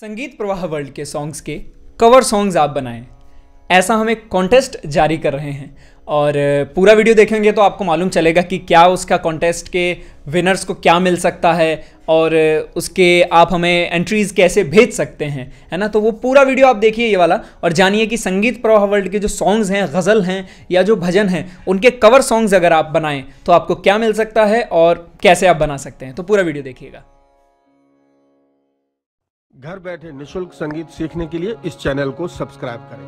संगीत प्रवाह वर्ल्ड के सॉन्ग्स के कवर सॉन्ग्स आप बनाएं ऐसा हम एक कॉन्टेस्ट जारी कर रहे हैं और पूरा वीडियो देखेंगे तो आपको मालूम चलेगा कि क्या उसका कॉन्टेस्ट के विनर्स को क्या मिल सकता है और उसके आप हमें एंट्रीज़ कैसे भेज सकते हैं है ना तो वो पूरा वीडियो आप देखिए ये वाला और जानिए कि संगीत प्रवाह वर्ल्ड के जो सॉन्ग्स हैं गज़ल हैं या जो भजन हैं उनके कवर सॉन्ग्स अगर आप बनाएं तो आपको क्या मिल सकता है और कैसे आप बना सकते हैं तो पूरा वीडियो देखिएगा घर बैठे निशुल्क संगीत सीखने के लिए इस चैनल को सब्सक्राइब करें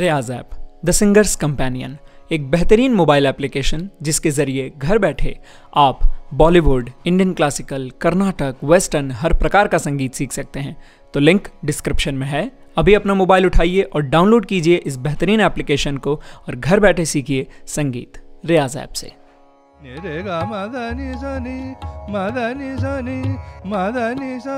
Riyaz app the singers companion एक बेहतरीन मोबाइल एप्लीकेशन जिसके जरिए घर बैठे आप Bollywood Indian classical Carnatic western हर प्रकार का संगीत सीख सकते हैं तो लिंक डिस्क्रिप्शन में है अभी अपना मोबाइल उठाइए और डाउनलोड कीजिए इस बेहतरीन एप्लीकेशन को और घर बैठे सीखिए संगीत रियाज ऐप से निरे गा मदनी जनि मदनी जनि मदनी स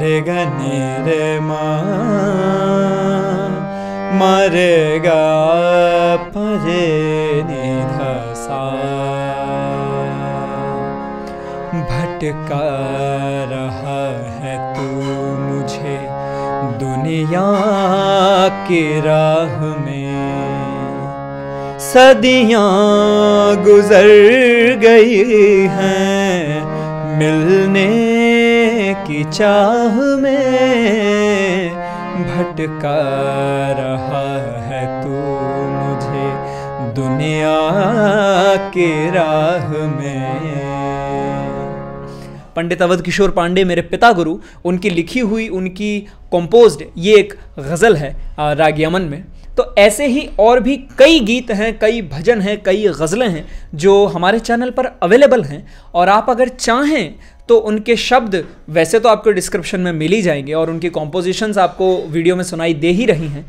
धीरे ग निरे मारे गरेनि धसा भट् दुनिया के राह में सदियां गुजर गई हैं मिलने की चाह में भटका रहा है तू मुझे दुनिया के राह में पंडित अवध किशोर पांडे मेरे पिता गुरु उनकी लिखी हुई उनकी कंपोज्ड ये एक गज़ल है राग यमन में तो ऐसे ही और भी कई गीत हैं कई भजन हैं कई गज़लें हैं जो हमारे चैनल पर अवेलेबल हैं और आप अगर चाहें तो उनके शब्द वैसे तो आपको डिस्क्रिप्शन में मिल ही जाएंगे और उनकी कॉम्पोजिशंस आपको वीडियो में सुनाई दे ही रही हैं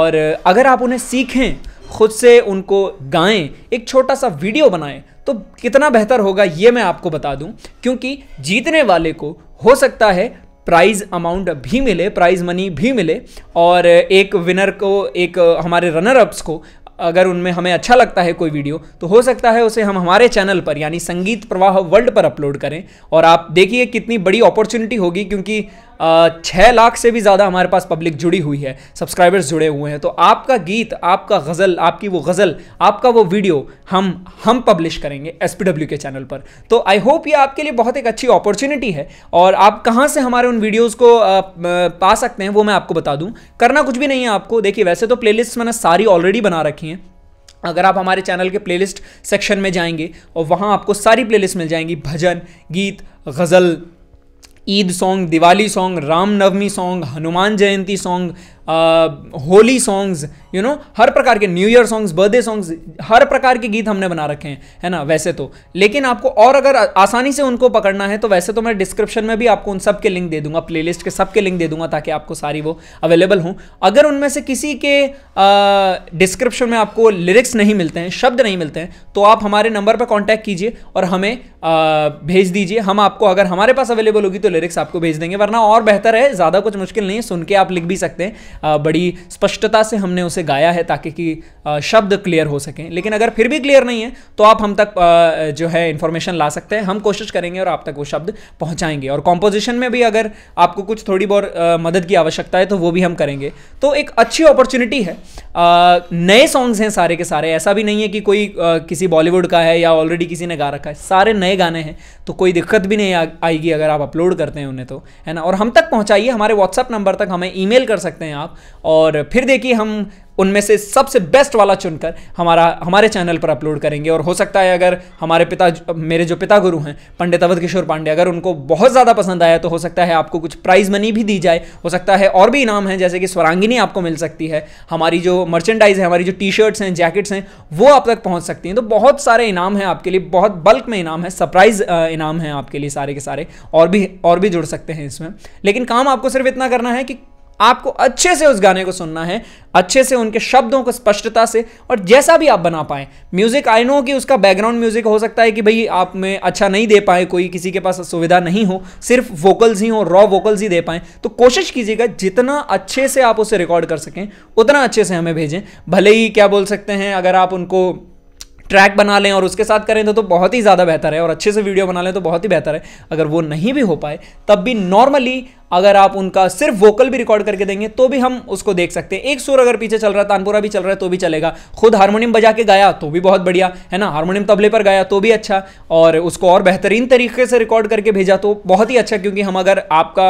और अगर आप उन्हें सीखें खुद से उनको गाएं एक छोटा सा वीडियो बनाएं तो कितना बेहतर होगा ये मैं आपको बता दूं क्योंकि जीतने वाले को हो सकता है प्राइज़ अमाउंट भी मिले प्राइज़ मनी भी मिले और एक विनर को एक हमारे रनर अप्स को अगर उनमें हमें अच्छा लगता है कोई वीडियो तो हो सकता है उसे हम हमारे चैनल पर यानी संगीत प्रवाह वर्ल्ड पर अपलोड करें और आप देखिए कितनी बड़ी अपॉर्चुनिटी होगी क्योंकि छः लाख से भी ज़्यादा हमारे पास पब्लिक जुड़ी हुई है सब्सक्राइबर्स जुड़े हुए हैं तो आपका गीत आपका गज़ल आपकी वो गज़ल आपका वो वीडियो हम हम पब्लिश करेंगे एस के चैनल पर तो आई होप ये आपके लिए बहुत एक अच्छी अपॉर्चुनिटी है और आप कहाँ से हमारे उन वीडियोज़ को पा सकते हैं वो मैं आपको बता दूँ करना कुछ भी नहीं है आपको देखिए वैसे तो प्लेलिस्ट मैंने सारी ऑलरेडी बना रखी हैं अगर आप हमारे चैनल के प्लेलिस्ट सेक्शन में जाएंगे और वहाँ आपको सारी प्लेलिस्ट मिल जाएंगी भजन गीत गज़ल Eid song Diwali song Ramnavami song Hanuman Jayanti song Holi songs you know हर प्रकार के new year songs birthday songs हर प्रकार के गीत हमने बना रखे हैं है ना वैसे तो लेकिन आपको और अगर आसानी से उनको पकड़ना है तो वैसे तो मैं डिस्क्रिप्शन में भी आपको उन सब के लिंक दे दूंगा प्लेलिस्ट के सब के लिंक दे दूंगा ताकि आपको सारी वो अवेलेबल हों अगर उनमें से किसी के डिस्क्रिप्शन में आपको लिरिक्स नहीं मिलते हैं शब्द नहीं मिलते हैं तो आप हमारे नंबर पर कॉन्टैक्ट कीजिए और हमें भेज दीजिए हम आपको अगर हमारे पास अवेलेबल होगी तो लिरिक्स आपको भेज देंगे वरना और बेहतर है ज़्यादा कुछ मुश्किल नहीं है सुन के आप लिख भी सकते हैं बड़ी स्पष्टता से हमने उसे गाया है ताकि कि शब्द क्लियर हो सकें लेकिन अगर फिर भी क्लियर नहीं है तो आप हम तक जो है इन्फॉर्मेशन ला सकते हैं हम कोशिश करेंगे और आप तक वो शब्द पहुँचाएंगे और कॉम्पोजिशन में भी अगर आपको कुछ थोड़ी बहुत मदद की आवश्यकता है तो वो भी हम करेंगे तो एक अच्छी अपॉर्चुनिटी है नए सॉन्ग्स हैं सारे के सारे ऐसा भी नहीं है कि कोई आ, किसी बॉलीवुड का है या ऑलरेडी किसी ने गा रखा है सारे नए गाने हैं तो कोई दिक्कत भी नहीं आ, आएगी अगर आप अपलोड करते हैं उन्हें तो है ना और हम तक पहुँचाइए हमारे व्हाट्सअप नंबर तक हमें ईमेल कर सकते हैं आप और फिर देखिए हम उनमें से सबसे बेस्ट वाला चुनकर हमारा हमारे चैनल पर अपलोड करेंगे और हो सकता है अगर हमारे पिता मेरे जो पिता गुरु हैं पंडित अवध किशोर पांडे अगर उनको बहुत ज़्यादा पसंद आया तो हो सकता है आपको कुछ प्राइज़ मनी भी दी जाए हो सकता है और भी इनाम हैं जैसे कि स्वरांगिनी आपको मिल सकती है हमारी जो मर्चेंडाइज़ है हमारी जो टी शर्ट्स हैं जैकेट्स हैं वो आप तक पहुँच सकती हैं तो बहुत सारे इनाम हैं आपके लिए बहुत बल्क में इनाम है सरप्राइज़ इनाम है आपके लिए सारे के सारे और भी और भी जुड़ सकते हैं इसमें लेकिन काम आपको सिर्फ इतना करना है कि आपको अच्छे से उस गाने को सुनना है अच्छे से उनके शब्दों को स्पष्टता से और जैसा भी आप बना पाए म्यूज़िक आई नो कि उसका बैकग्राउंड म्यूज़िक हो सकता है कि भाई आप में अच्छा नहीं दे पाए कोई किसी के पास सुविधा नहीं हो सिर्फ वोकल्स ही हो रॉ वोकल्स ही दे पाए तो कोशिश कीजिएगा जितना अच्छे से आप उसे रिकॉर्ड कर सकें उतना अच्छे से हमें भेजें भले ही क्या बोल सकते हैं अगर आप उनको ट्रैक बना लें और उसके साथ करें तो तो बहुत ही ज़्यादा बेहतर है और अच्छे से वीडियो बना लें तो बहुत ही बेहतर है अगर वो नहीं भी हो पाए तब भी नॉर्मली अगर आप उनका सिर्फ वोकल भी रिकॉर्ड करके देंगे तो भी हम उसको देख सकते हैं एक सुर अगर पीछे चल रहा है तानपुरा भी चल रहा है तो भी चलेगा खुद हारमोनियम बजा के गाया तो भी बहुत बढ़िया है ना हारमोनियम तबले पर गाया तो भी अच्छा और उसको और बेहतरीन तरीके से रिकॉर्ड करके भेजा तो बहुत ही अच्छा क्योंकि हम अगर आपका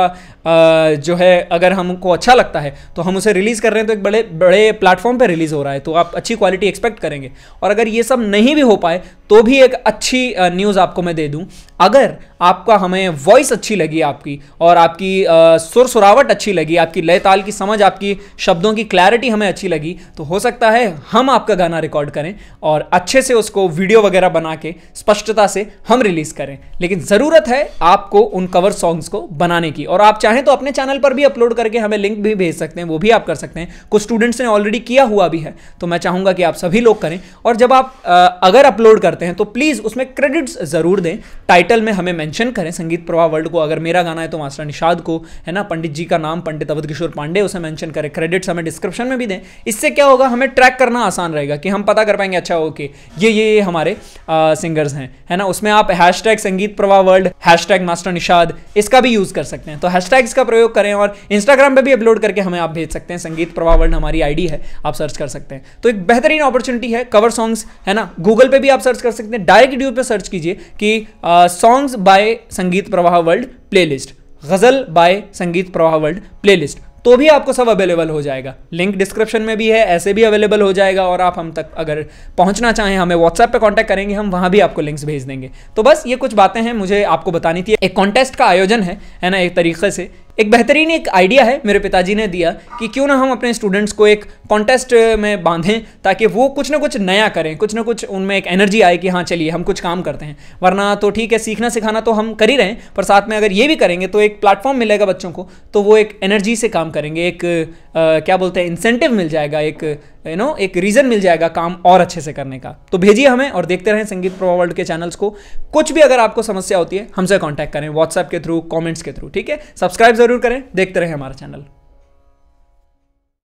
जो है अगर हमको अच्छा लगता है तो हम उसे रिलीज़ कर रहे हैं तो एक बड़े बड़े प्लेटफॉर्म पर रिलीज़ हो रहा है तो आप अच्छी क्वालिटी एक्सपेक्ट करेंगे और अगर ये सब नहीं भी हो पाए तो भी एक अच्छी न्यूज़ आपको मैं दे दूँ अगर आपका हमें वॉइस अच्छी लगी आपकी और आपकी सुर सुरावट अच्छी लगी आपकी लय ताल की समझ आपकी शब्दों की क्लैरिटी हमें अच्छी लगी तो हो सकता है हम आपका गाना रिकॉर्ड करें और अच्छे से उसको वीडियो वगैरह बना के स्पष्टता से हम रिलीज़ करें लेकिन ज़रूरत है आपको उन कवर सॉन्ग्स को बनाने की और आप चाहें तो अपने चैनल पर भी अपलोड करके हमें लिंक भी भेज सकते हैं वो भी आप कर सकते हैं कुछ स्टूडेंट्स ने ऑलरेडी किया हुआ भी है तो मैं चाहूँगा कि आप सभी लोग करें और जब आप अगर अपलोड करते हैं तो प्लीज़ उसमें क्रेडिट्स ज़रूर दें टाइटल में हमें मैंशन करें संगीत प्रवाह वर्ल्ड को अगर मेरा गाना है तो मास्टर निषाद को है ना पंडित जी का नाम पंडित अवध किशोर पांडे उसे मैंशन करें क्रेडिट्स हमें डिस्क्रिप्शन में भी दें इससे क्या होगा हमें ट्रैक करना आसान रहेगा कि हम पता कर पाएंगे अच्छा ओके ये ये ये हमारे आ, सिंगर्स हैं है ना उसमें आप हैश संगीत प्रवाह वर्ल्ड हैश मास्टर निषाद इसका भी यूज़ कर सकते हैं तो हैश का प्रयोग करें और इंस्टाग्राम पर भी अपलोड करके हमें आप भेज सकते हैं संगीत प्रवाह वर्ल्ड हमारी आईडी है आप सर्च कर सकते हैं तो एक बेहतरीन अपॉर्चुनिटी है कवर सॉन्ग्स है ना गूगल पर भी आप सर्च कर सकते हैं डायरेक्ट यूट्यूब पर सर्च कीजिए कि सॉन्ग्स बाय संगीत प्रवाह वर्ल्ड प्लेलिस्ट गज़ल बाय संगीत प्रवाह वर्ल्ड प्लेलिस्ट तो भी आपको सब अवेलेबल हो जाएगा लिंक डिस्क्रिप्शन में भी है ऐसे भी अवेलेबल हो जाएगा और आप हम तक अगर पहुंचना चाहें हमें व्हाट्सएप पे कांटेक्ट करेंगे हम वहां भी आपको लिंक्स भेज देंगे तो बस ये कुछ बातें हैं मुझे आपको बतानी थी एक कॉन्टेस्ट का आयोजन है है ना एक तरीके से एक बेहतरीन एक आइडिया है मेरे पिताजी ने दिया कि क्यों ना हम अपने स्टूडेंट्स को एक कॉन्टेस्ट में बांधें ताकि वो कुछ ना कुछ नया करें कुछ ना कुछ उनमें एक एनर्जी आए कि हाँ चलिए हम कुछ काम करते हैं वरना तो ठीक है सीखना सिखाना तो हम कर ही रहे हैं पर साथ में अगर ये भी करेंगे तो एक प्लेटफॉर्म मिलेगा बच्चों को तो वो एक एनर्जी से काम करेंगे एक आ, क्या बोलते हैं इंसेंटिव मिल जाएगा एक यू नो एक रीज़न मिल जाएगा काम और अच्छे से करने का तो भेजिए हमें और देखते रहें संगीत प्रभा वर्ल्ड के चैनल्स को कुछ भी अगर आपको समस्या होती है हमसे कॉन्टैक्ट करें व्हाट्सएप के थ्रू कॉमेंट्स के थ्रू ठीक है सब्सक्राइब जरूर करें देखते रहें हमारा चैनल